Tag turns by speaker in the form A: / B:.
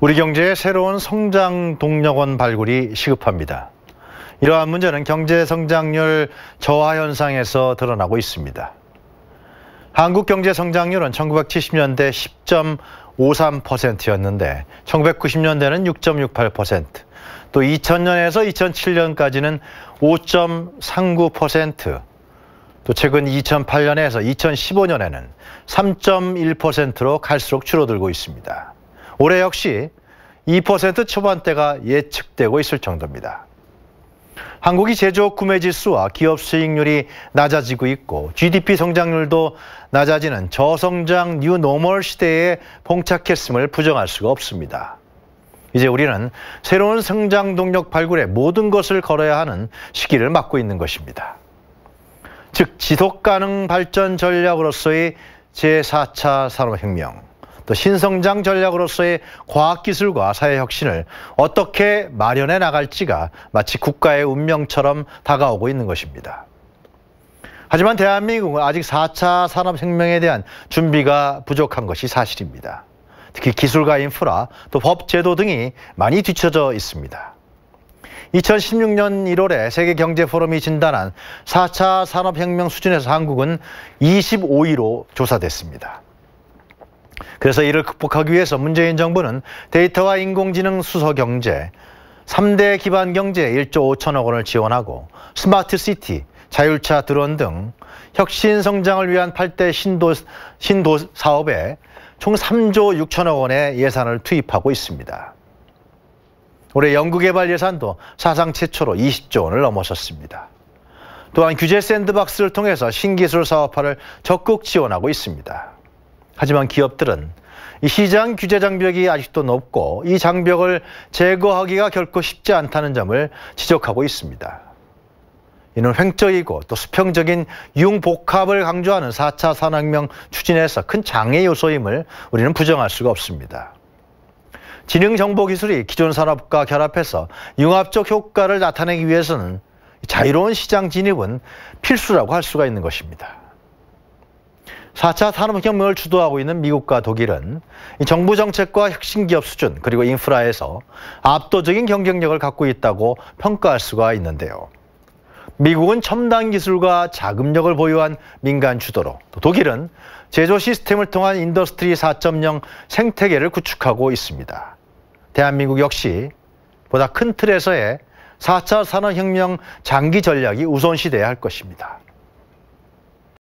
A: 우리 경제의 새로운 성장 동력원 발굴이 시급합니다. 이러한 문제는 경제 성장률 저하 현상에서 드러나고 있습니다. 한국 경제 성장률은 1970년대 10.53%였는데 1990년대는 6.68%, 또 2000년에서 2007년까지는 5.39%, 또 최근 2008년에서 2015년에는 3.1%로 갈수록 줄어들고 있습니다. 올해 역시 2% 초반대가 예측되고 있을 정도입니다. 한국이 제조업 구매 지수와 기업 수익률이 낮아지고 있고 GDP 성장률도 낮아지는 저성장 뉴노멀 시대에 봉착했음을 부정할 수가 없습니다. 이제 우리는 새로운 성장 동력 발굴에 모든 것을 걸어야 하는 시기를 맞고 있는 것입니다. 즉 지속 가능 발전 전략으로서의 제4차 산업혁명 또 신성장 전략으로서의 과학기술과 사회혁신을 어떻게 마련해 나갈지가 마치 국가의 운명처럼 다가오고 있는 것입니다. 하지만 대한민국은 아직 4차 산업혁명에 대한 준비가 부족한 것이 사실입니다. 특히 기술과 인프라, 또 법 제도 등이 많이 뒤쳐져 있습니다. 2016년 1월에 세계경제포럼이 진단한 4차 산업혁명 수준에서 한국은 25위로 조사됐습니다. 그래서 이를 극복하기 위해서 문재인 정부는 데이터와 인공지능 수소 경제, 3대 기반 경제 1조 5천억 원을 지원하고 스마트 시티, 자율차 드론 등 혁신 성장을 위한 8대 신도, 신도 사업에 총 3조 6천억 원의 예산을 투입하고 있습니다. 올해 연구개발 예산도 사상 최초로 20조 원을 넘어섰습니다. 또한 규제 샌드박스를 통해서 신기술 사업화를 적극 지원하고 있습니다. 하지만 기업들은 시장 규제 장벽이 아직도 높고 이 장벽을 제거하기가 결코 쉽지 않다는 점을 지적하고 있습니다. 이는 횡적이고 또 수평적인 융복합을 강조하는 4차 산업혁명 추진에서 큰 장애 요소임을 우리는 부정할 수가 없습니다. 지능정보기술이 기존 산업과 결합해서 융합적 효과를 나타내기 위해서는 자유로운 시장 진입은 필수라고 할 수가 있는 것입니다. 4차 산업혁명을 주도하고 있는 미국과 독일은 정부 정책과 혁신 기업 수준 그리고 인프라에서 압도적인 경쟁력을 갖고 있다고 평가할 수가 있는데요. 미국은 첨단 기술과 자금력을 보유한 민간 주도로 독일은 제조 시스템을 통한 인더스트리 4.0 생태계를 구축하고 있습니다. 대한민국 역시 보다 큰 틀에서의 4차 산업혁명 장기 전략이 우선시돼야 할 것입니다.